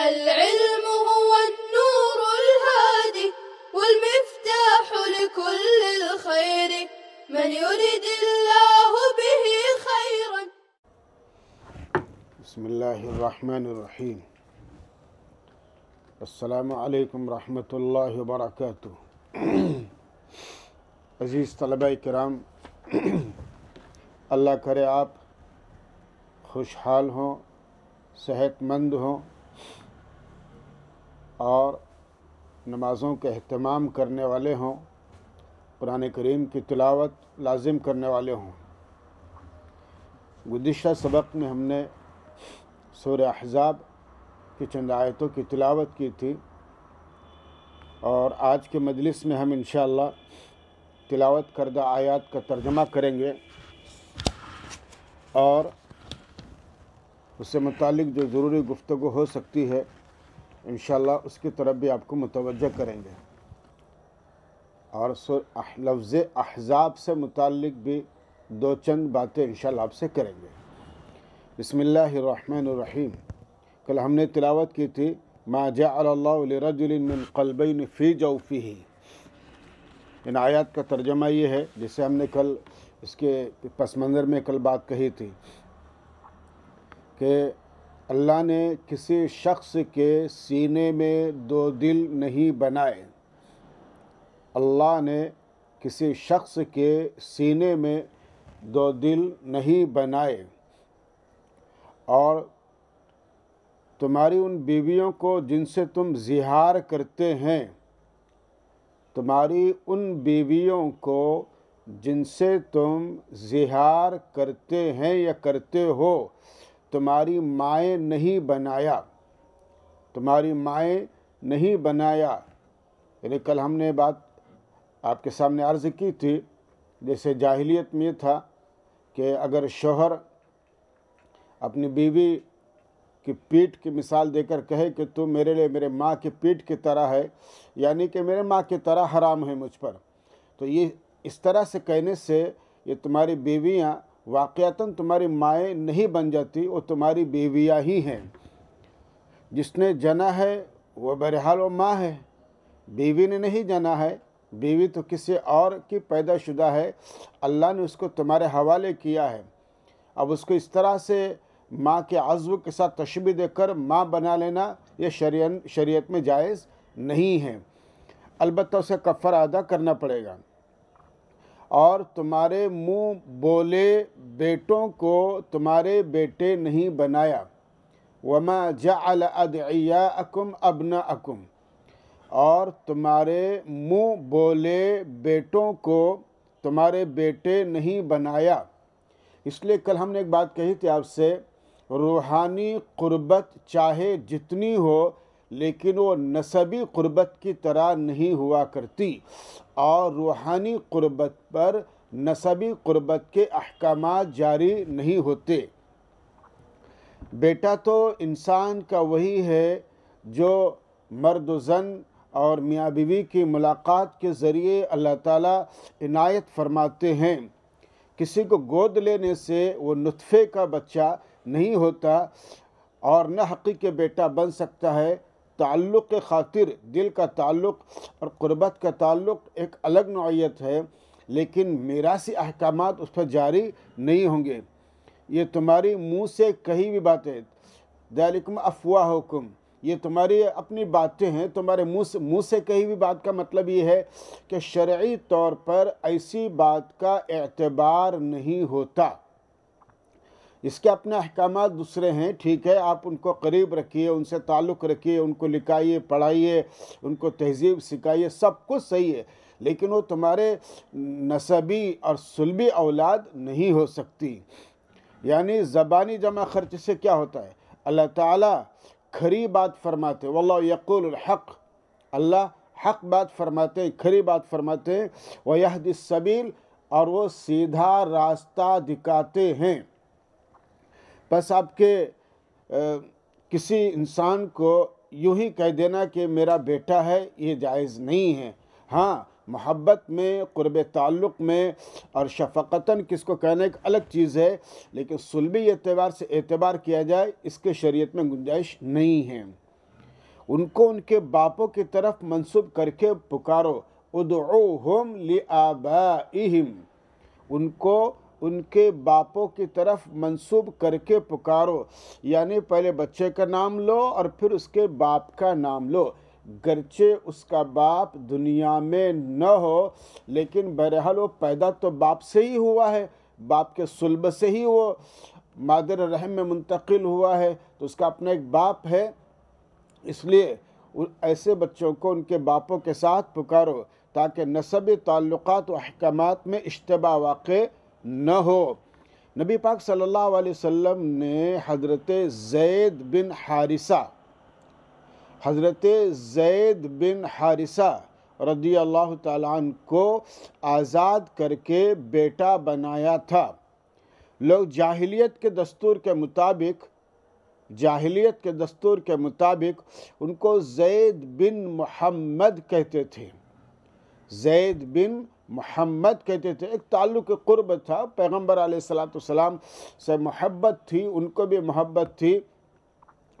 العلم هو النور الهادي والمفتاح لكل الخير من يريد الله به خيرا بسم الله الرحمن الرحيم السلام عليكم ورحمة الله وبركاته عزیز طلباء کرام اللہ کرے آپ خوشحال ہوں صحت مند ہوں और नमाज़ों का अहतमाम करने वाले हों कुरान करीम की तिलावत लाजिम करने वाले हों गुज्त सबक में हमने शोर अहज़ाब की चंद आयतों की तिलावत की थी और आज के मजलिस में हम इन तिलावत करदा आयात का तर्जमा करेंगे और उससे मुतल जो ज़रूरी गुफ्तु हो सकती है इन उसकी तरफ भी आपको मुतवजह करेंगे और लफ्ज़ अहजाब से मुतक भी दो चंद बातें इन आपसे करेंगे बसमीम कल हमने तिलावत की थी माजाजमिन कलबिन फ़ी जौफ़ी ही इन आयात का तर्जमा ये है जिसे हमने कल इसके पस मंज़र में कल बात कही थी कि अल्लाह ने किसी शख्स के सीने में दो दिल नहीं बनाए अल्लाह ने किसी शख्स के सीने में दो दिल नहीं बनाए और तुम्हारी उन बीवियों को जिनसे तुम जिहार करते हैं तुम्हारी उन बीवियों को जिनसे तुम जिहार करते हैं या करते हो तुम्हारी माए नहीं बनाया तुम्हारी माए नहीं बनाया यानी कल हमने बात आपके सामने अर्ज़ की थी जैसे जाहिलियत में था कि अगर शोहर अपनी बीवी की पीठ की मिसाल देकर कहे कि तू मेरे लिए मेरे माँ की पीठ की तरह है यानी कि मेरे माँ की तरह हराम है मुझ पर तो ये इस तरह से कहने से ये तुम्हारी बीवियाँ वाक़ता तुम्हारी माएँ नहीं बन जाती वो तुम्हारी बीवियाँ ही हैं जिसने जना है वह बहरहाल वो माँ है बीवी ने नहीं जना है बीवी तो किसी और की पैदाशुदा है अल्लाह ने उसको तुम्हारे हवाले किया है अब उसको इस तरह से माँ के आज़व के साथ तशबी देकर माँ बना लेना यह शरीय शरीयत में जायज़ नहीं है अलबत्त उसे कफ़र अदा करना पड़ेगा और तुम्हारे मुंह बोले बेटों को तुम्हारे बेटे नहीं बनाया वमा जाल अदया अकुम अबना अकुम और तुम्हारे मुंह बोले बेटों को तुम्हारे बेटे नहीं बनाया इसलिए कल हमने एक बात कही थी आपसे रूहानी क़ुरबत चाहे जितनी हो लेकिन वो नसबी क़ुरबत की तरह नहीं हुआ करती और रूहानी क़ुरबत पर नसबी क़ुरबत के अहकाम जारी नहीं होते बेटा तो इंसान का वही है जो मर्द जन और मियाँ बीवी की मुलाकात के ज़रिए अल्लाह ताला इनायत फरमाते हैं किसी को गोद लेने से वो नुतफ़े का बच्चा नहीं होता और न के बेटा बन सकता है ताल्लुक़ के खातिर दिल का ताल्लुक़ और क़ुरबत का ताल्लुक़ एक अलग नौीयत है लेकिन मेरासी अहकाम उस पर जारी नहीं होंगे ये तुम्हारी मुँह से कही भी बातें दैलिकम अफवाह हुकुम ये तुम्हारी अपनी बातें हैं तुम्हारे मुँह से मुँह से कही भी बात का मतलब ये है कि शर्य तौर पर ऐसी बात का एतबार नहीं होता इसके अपने अहकाम दूसरे हैं ठीक है आप उनको करीब रखिए उनसे ताल्लुक़ रखिए उनको लिखाइए पढ़ाइए उनको तहजीब सिखाइए सब कुछ सही है लेकिन वो तुम्हारे नसबी और सुलबी औलाद नहीं हो सकती यानी ज़बानी जमा खर्च से क्या होता है अल्लाह ताला खरी बात फरमाते वल्ल यकुल हक अल्लाह हक बात फरमाते हैं खरी बात फरमाते हैं वह सबील और वो सीधा रास्ता दिखाते हैं बस आपके आ, किसी इंसान को यूं ही कह देना कि मेरा बेटा है ये जायज़ नहीं है हाँ मोहब्बत में क़ुरब ताल्लुक़ में और शफ़क़ता किसको कहना एक अलग चीज़ है लेकिन सुलभी एतबार से एतबार किया जाए इसके शरीयत में गुंजाइश नहीं है उनको उनके बापों की तरफ मनसूब करके पुकारो उदम इम उनको उनके बापों की तरफ मंसूब करके पुकारो यानी पहले बच्चे का नाम लो और फिर उसके बाप का नाम लो गरचे उसका बाप दुनिया में न हो लेकिन बहरहाल वो पैदा तो बाप से ही हुआ है बाप के सुलब से ही वो मादर रहम में मुंतकिल हुआ है तो उसका अपना एक बाप है इसलिए ऐसे बच्चों को उनके बापों के साथ पुकारो ताकि नसबी ताल्लुक़ात व अहकाम में इश्तबा वाक़ न हो नबी पाक सल्लल्लाहु अलैहि वसल्लम ने हज़रत जैद बिन हारिसा हज़रत जैद बिन हारिसा रदी अल्लाह तन को आज़ाद करके बेटा बनाया था लोग जाहिलियत के दस्तूर के मुताबिक जाहिलियत के दस्तूर के मुताबिक उनको जैद बिन मोहम्मद कहते थे जैद बिन मोहम्मद कहते थे एक ताल्लुक क़ुरब था पैगम्बर सलाम से मोहब्बत थी उनको भी मोहब्बत थी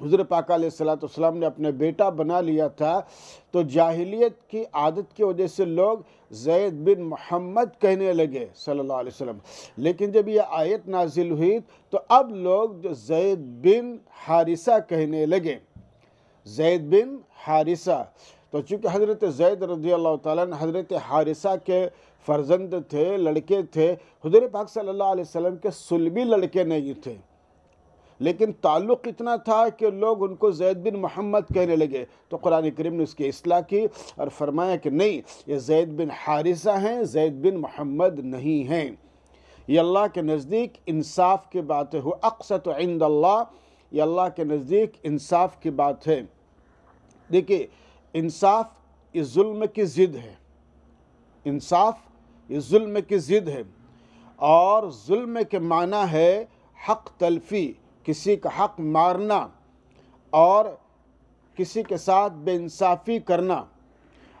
हजर पाक सलाम ने अपने बेटा बना लिया था तो जाहिलियत की आदत की वजह से लोग जैद बिन मोहम्मद कहने लगे सल्लल्लाहु अलैहि वसल्लम लेकिन जब यह आयत नाजिल हुई तो अब लोग जो जैद बिन हारिसा कहने लगे जैद बिन हारिसा तो चूँकि हज़रत जैद रजी अल्लाह ताली हज़रत हारिसा के फ़र्जंद थे लड़के थे हजर पाक सल्ला वसम के सुलबी लड़के नहीं थे लेकिन ताल्लुक़ इतना था कि लोग उनको जैद बिन मोहम्मद कहने लगे तो कुरान करीम ने उसकी असलाह की और फरमाया कि नहीं ये जैद बिन हारिसा हैं जैद बिन मोहम्मद नहीं हैं ये अल्लाह के नज़दीक इंसाफ की बात है अक्सत इंद अल्लाह ये अल्लाह के नज़दीक इंसाफ की बात है देखिए इंसाफ इस जुल्म की ज़िद है इंसाफ ये जुल्म की ज़िद है और जुल्म के माना है हक तलफी किसी का हक मारना और किसी के साथ बेानसाफ़ी करना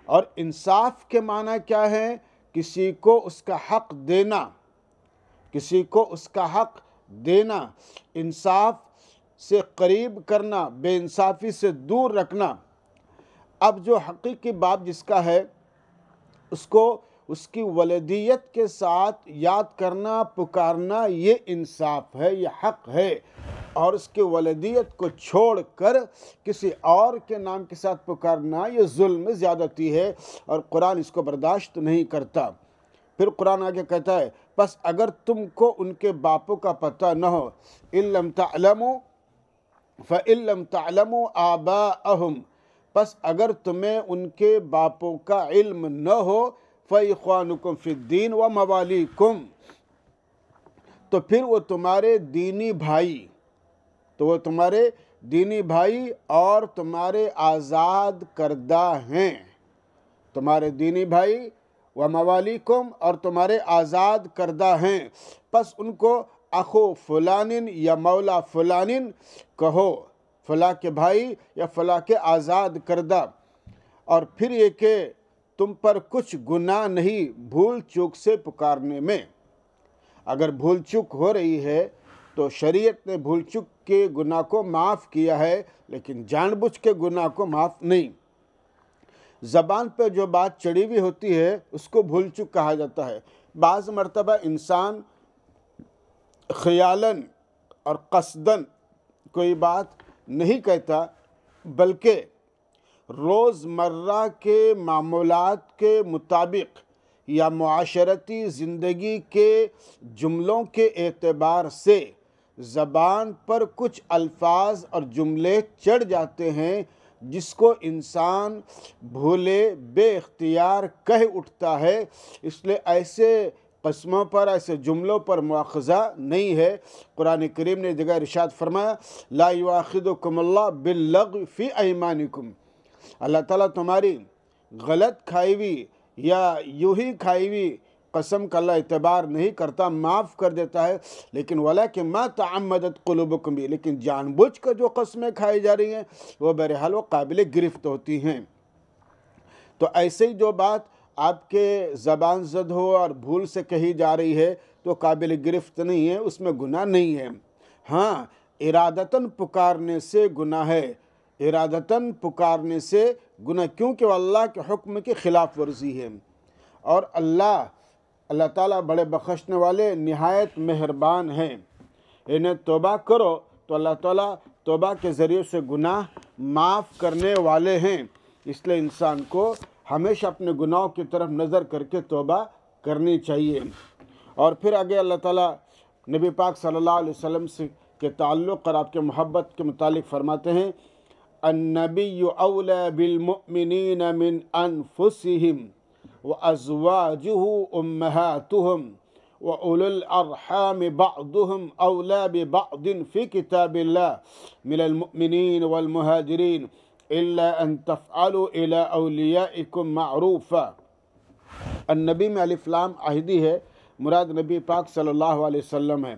और इंसाफ के माना क्या है किसी को उसका हक देना किसी को उसका हक देना इंसाफ से करीब करना बेानसाफ़ी से दूर रखना अब जो हकीकी बाप जिसका है उसको उसकी वलदियत के साथ याद करना पुकारना ये इंसाफ है ये हक है और उसके वलदियत को छोड़कर किसी और के नाम के साथ पुकारना ये जुल्म ज़्यादती है और कुरान इसको बर्दाश्त नहीं करता फिर कुरान आगे कहता है बस अगर तुमको उनके बापों का पता न हो इलम तलमो फ़ इलम तलमो आबा अहम बस अगर तुम्हें उनके बापों का इल्म न हो फ़ानुकुम फ़िद्दीन व कुम तो फिर वो तुम्हारे दीनी भाई तो वो तुम्हारे दीनी भाई और तुम्हारे आज़ाद करदा हैं तुम्हारे दीनी भाई व कुम और तुम्हारे आज़ाद करदा हैं बस उनको अखो फलानिन या मौला फलानिन कहो फला के भाई या फला के आज़ाद करदा और फिर ये कि तुम पर कुछ गुनाह नहीं भूल चूक से पुकारने में अगर भूल चूक हो रही है तो शरीयत ने भूल चूक के गुनाह को माफ़ किया है लेकिन जानबूझ के गुनाह को माफ़ नहीं ज़बान पर जो बात चढ़ी हुई होती है उसको भूल चूक कहा जाता है बाज़ मरतबा इंसान ख़यालन और कसदन कोई बात नहीं कहता बल्कि रोज़मर्रा के मामूलत के मुताबिक या माशरती ज़िंदगी के जुमलों के एतबार से ज़बान पर कुछ अल्फाज और जुमले चढ़ जाते हैं जिसको इंसान भूले बेख्तियार कह उठता है इसलिए ऐसे कस्मों पर ऐसे जुमलों पर मुआखजा नहीं है कुरान करीम ने जगह इर्शाद फरमाया ला युआखिदुकुमल्ला बिल्लग फ़ी ऐमानिकुम अल्लाह ताला तुम्हारी गलत खाई हुई या यू ही खाई हुई कसम का अल्लाह एतबार नहीं करता माफ़ कर देता है लेकिन वाला कि माँ तमदत कलुबक भी लेकिन जानबूझ कर जो कस्में खाई जा रही हैं वह बहरहाल वो काबिल गिरफ्त होती हैं तो ऐसे ही जो बात आपके ज़बान जद हो और भूल से कही जा रही है तो काबिल गिरफ्त नहीं है उसमें गुनाह नहीं है हाँ इरादतन पुकारने से गुनाह है इरादतन पुकारने से गुनाह क्योंकि अल्लाह के हुक्म की खिलाफ वर्जी है और अल्लाह अल्लाह ताला बड़े बख्शने वाले नहायत मेहरबान हैं इन्हें तोबा करो तो अल्लाह ताला तोबा के ज़रिए से गुनाह माफ़ करने वाले हैं इसलिए इंसान को हमेशा अपने गुनाहों की तरफ नज़र करके तोबा करनी चाहिए और फिर आगे अल्लाह ताला नबी पाक सल्लल्लाहु अलैहि वसल्लम से के ताल्लुक़ और आपके मोहब्बत के मुतालिक फरमाते हैं अन्नबी अवल बिलमिन मिन अनफुसम व अजवाजह उम्मतम व उलरहम बादम अवल बादिन फ़ी किताबिल्ला मिलमिन वलमहाजरीन इल्ला अन तफ़ालू इला अलियाकुम मरूफ़ा नबी में अलफ़लाम आहदी है मुराद नबी पाक सल्लल्लाहु अलैहि वसल्म है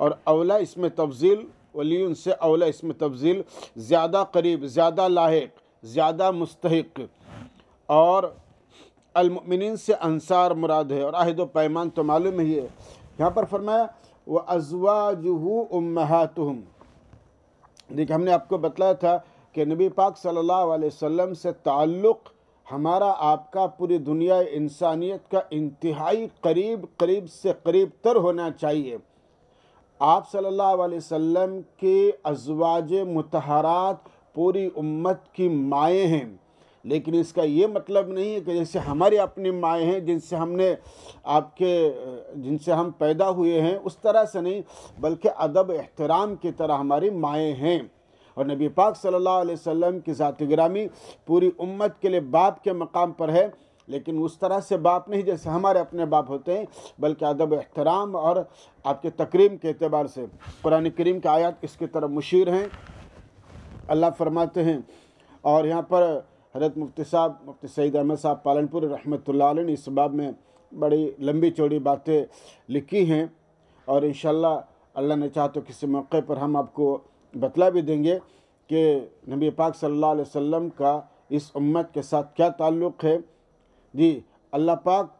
और अवला इसमें तफजील वली उनसे अवला इसमें तफजील ज़्यादा करीब ज़्यादा लाक ज़्यादा मुस्तक और अलमिन से अनसार मुराद है और आहद पैमान तो मालूम ही है यहाँ पर फरमाया वह अजवा जहू उम्महातहम देखिए हमने आपको बताया था कि नबी पाक सल्लल्लाहु अलैहि वसल्लम से ताल्लुक़ हमारा आपका पूरी दुनिया इंसानियत का इंतहाई करीब करीब से करीब तर होना चाहिए आप सल्लल्लाहु अलैहि वसल्लम के अजवाज मतहरात पूरी उम्मत की माएँ हैं लेकिन इसका ये मतलब नहीं है कि जैसे हमारी अपनी माएँ हैं जिनसे हमने आपके जिनसे हम पैदा हुए हैं उस तरह से नहीं बल्कि अदब एहतराम की तरह हमारी माएँ हैं और नबी पाक सल्लल्लाहु अलैहि वसल्लम की ज़ात ग्रामी पूरी उम्मत के लिए बाप के मकाम पर है लेकिन उस तरह से बाप नहीं जैसे हमारे अपने बाप होते हैं बल्कि अदब अहतराम और आपके तकरीम के अतबार से कुरान करीम के आयात इसकी तरफ मुशीर हैं अल्लाह फरमाते हैं और यहाँ पर हजरत मुफ्ती साहब मुफ्ती सईद अहमद साहब पालनपुर रहमत ने इस बाब में बड़ी लंबी चौड़ी बातें लिखी हैं और इन अल्लाह ने चाह तो किसी मौके पर हम आपको बतला भी देंगे कि नबी पाक सल्लल्लाहु अलैहि वसल्लम का इस उम्मत के साथ क्या ताल्लुक़ है जी अल्लाह पाक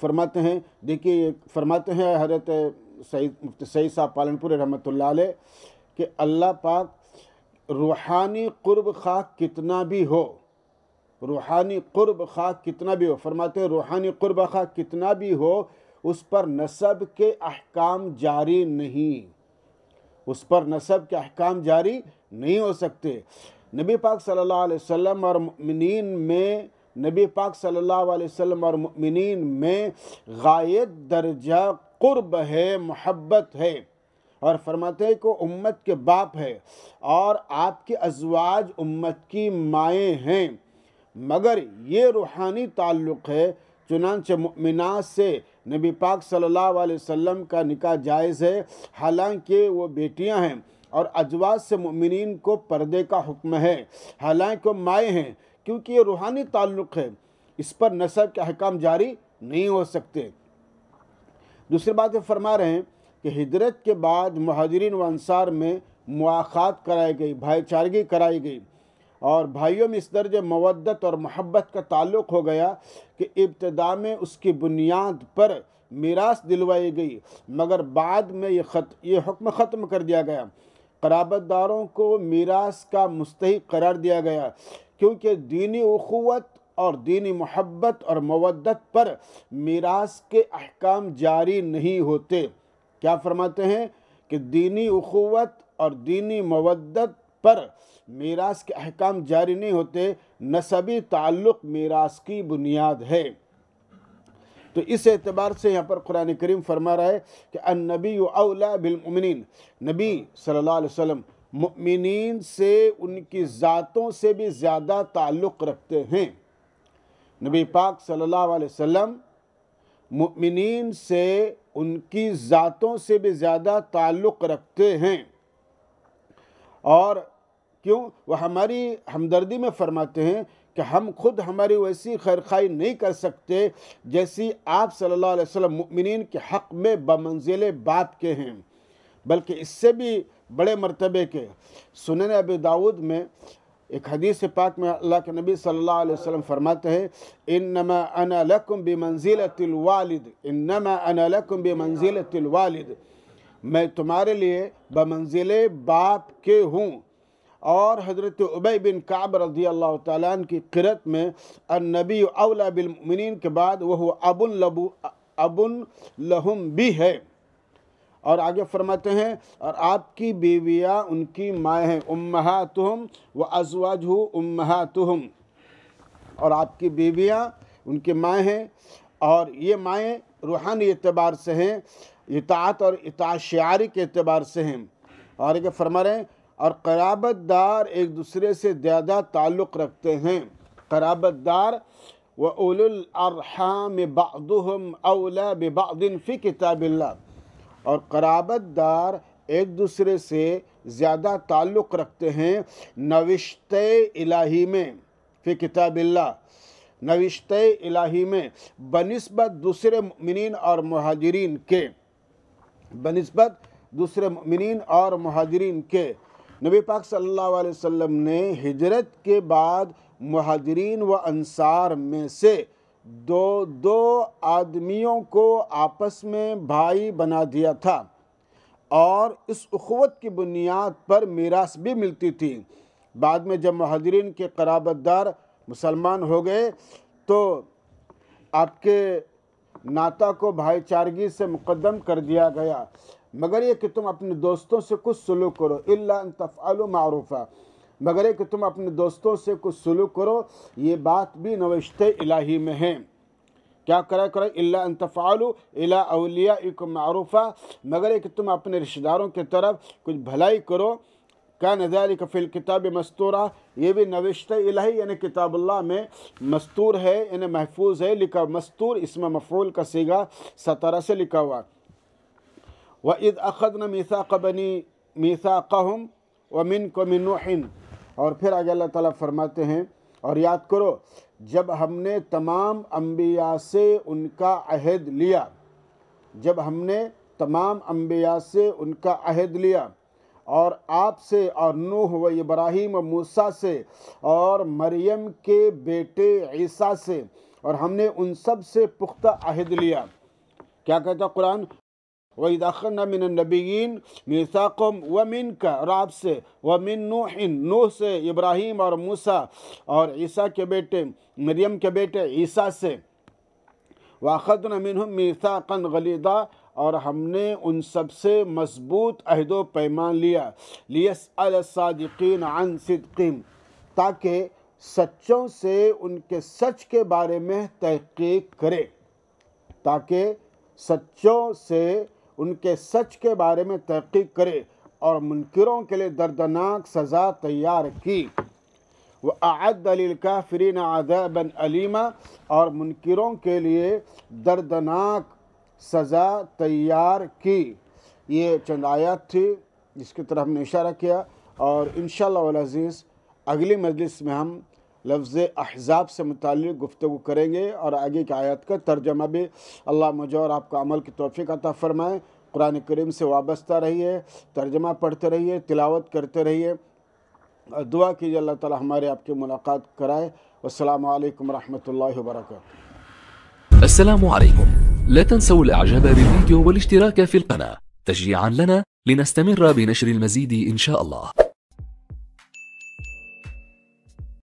फरमाते हैं देखिए फरमाते हैं हजरत सईद मुफ्त सईद साहब पालनपुर रहमत कि अल्लाह पाक रूहानी क़ुरब खा कितना भी हो रूहानी क़ुरब खा कितना भी हो फरमाते हैं रूहानी क़ुरब खा कितना भी हो उस पर नसब के अहकाम जारी नहीं उस पर नसब के अहकाम जारी नहीं हो सकते नबी पाक सल्लल्लाहु अलैहि वसल्लम और मिन में नबी पाक सल्लल्लाहु अलैहि वसल्लम और मिन में गायत दर्जा क़ुरब है मोहब्बत है और फरमाते को उम्मत के बाप है और आपके अजवाज उम्मत की माएँ हैं मगर ये रूहानी ताल्लुक़ है चुनानच मिना से नबी पाक सल्लल्लाहु अलैहि वसल्लम का निकाह जायज़ है हालांकि वो बेटियां हैं और अजवाज से ममिन को पर्दे का हुक्म है हालांकि वो माए हैं क्योंकि ये रूहानी ताल्लुक़ है इस पर नसब के अहकाम जारी नहीं हो सकते दूसरी बात ये फरमा रहे हैं कि हिजरत के बाद महाजरीन व अंसार में मुआखात कराई गई भाईचारगी कराई गई और भाइयों में इस दर्ज मवदत और मोहब्बत का ताल्लुक़ हो गया कि इब्तदा में उसकी बुनियाद पर मीरास दिलवाई गई मगर बाद में ये खत ये हुक्म ख़त्म कर दिया गया कराबतदारों को मीरास का मुस्तक करार दिया गया क्योंकि दीनी अखवत और दीनी मोहब्बत और मवदत पर मीरास के अहकाम जारी नहीं होते क्या फरमाते हैं कि दीनी अखवत और दीनी मवदत पर मीरास के अहकाम जारी नहीं होते नसबी ताल्लुक़ मीरास की बुनियाद है तो इस एतबार से यहाँ पर कुरान करीम फरमा रहा है कि अनबी अवला बिलमिन नबी सल्लल्लाहु अलैहि वसल्लम मुमिन से उनकी ज़ातों से भी ज़्यादा ताल्लुक़ रखते हैं नबी पाक सल्लल्लाहु अलैहि वसल्लम मुमिन से उनकी ज़ातों से भी ज़्यादा ताल्लुक़ रखते हैं और क्यों वह हमारी हमदर्दी में फरमाते हैं कि हम खुद हमारी वैसी खैरखाई नहीं कर सकते जैसी आप सल्लल्लाहु अलैहि वसल्लम मुमिन के हक़ में बमंजिल बाप के हैं बल्कि इससे भी बड़े मरतबे के सुनने अब दाऊद में एक हदीस पाक में अल्लाह के नबी सल्लल्लाहु अलैहि वसल्लम फरमाते हैं इन नमा अना लकुम बे मंजिल तिलवालिद इन नमा अना लकुम बे मंजिल तिलवालिद मैं तुम्हारे लिए बमंजिल बाप के हूँ और हज़रत उबई बिन काब रजी अल्लाह तालन की किरत में नबी अवला बिलमिन के बाद वह अबुल लबू अबुल लहम भी है और आगे फरमाते हैं और आपकी बीवियाँ उनकी माएँ हैं उम्मा तुहम व अजवाज हो उम्मा तुहम और आपकी बीवियाँ उनकी माएँ हैं और ये माएँ रूहानी एतबार से हैं इतात और इतात के अतबार से हैं और आगे फरमा रहे हैं और कराबत दार एक दूसरे से ज़्यादा ताल्लुक़ रखते हैं दार व उलरहाम बादम अवला बादिन फ़ी किताबिल्ला और कराबत दार एक दूसरे से ज़्यादा ताल्लुक़ रखते हैं नविश्त इलाही में फ़ी किताबिल्ला नविश्त इलाही में बनस्बत दूसरे मिन और महाजरीन के बनस्बत दूसरे मिन और महाजरीन के नबी पाक सल्लल्लाहु अलैहि वसल्लम ने हिजरत के बाद महाजरीन व अंसार में से दो दो आदमियों को आपस में भाई बना दिया था और इस अखवत की बुनियाद पर मीरास भी मिलती थी बाद में जब महाजरीन के कराबतदार मुसलमान हो गए तो आपके नाता को भाईचारगी से मुकदम कर दिया गया मगर ये कि तुम अपने दोस्तों से कुछ सलूक करो इल्ला मरूफ़ा मगर ये कि तुम अपने दोस्तों से कुछ सलूक करो ये बात भी नवशत इलाही में है क्या करा करो इल्ला तफ़ाल इला अलिया मरूफ़ा मगर ये कि तुम अपने रिश्तेदारों की तरफ कुछ भलाई करो का नज़ार कफ़िल किताब मस्तूरा ये भी नविशत इलाही यानी किताबल्ला में मस्तूर है यानी महफूज है लिखा मस्तूर इसमें मफूल का सीगा सतारा से लिखा हुआ व इद अखदन मीसा कबनी मीसा कहम व मिन को मिन और फिर आगे अल्लाह ताला फरमाते हैं और याद करो जब हमने तमाम अम्बिया से उनका अहद लिया जब हमने तमाम अम्बिया से उनका अहद लिया और आपसे और नूह व इब्राहिम व मूसा से और मरियम के बेटे ईसा से और हमने उन सब से पुख्ता अहद लिया क्या कहता कुरान वईदन मिन नबीन मिसाकम व मिन का राब से व मिन नूह नूह से इब्राहिम और मूसा और ईसा के बेटे मरियम के बेटे ईसा से वाखदन मिन मिसाकन गलीदा और हमने उन सबसे मजबूत अहद पैमान लिया लियस अलसादिकीन अन सिद्दीम ताकि सच्चों से उनके सच के बारे में तहकीक करे ताकि सच्चों से उनके सच के बारे में तहकीक करे और मुनकरों के लिए दर्दनाक सज़ा तैयार की व आदल काफरीन आदाबन अलीमा और मुनकरों के लिए दर्दनाक सज़ा तैयार की ये चंद आयात थी जिसकी तरफ हमने इशारा किया और इन अज़ीज़ अगली मजलिस में हम लफ्ज़ अहजाब से मुतल गुफ्तु करेंगे और आगे की आयत का तर्जमा भी अल्लाह मुझे और आपका अमल की तोफ़ी अता फ़रमाएँ कुरान करीम से वाबस्ता रहिए तर्जमा पढ़ते रहिए तिलावत करते دعا کیجئے اللہ تعالی ہمارے آپ کی ملاقات کرائے والسلام علیکم ورحمۃ اللہ وبرکاتہ السلام عليكم لا تنسوا الإعجاب بالفيديو والاشتراك في القناة تشجيعا لنا لنستمر بنشر المزيد إن شاء الله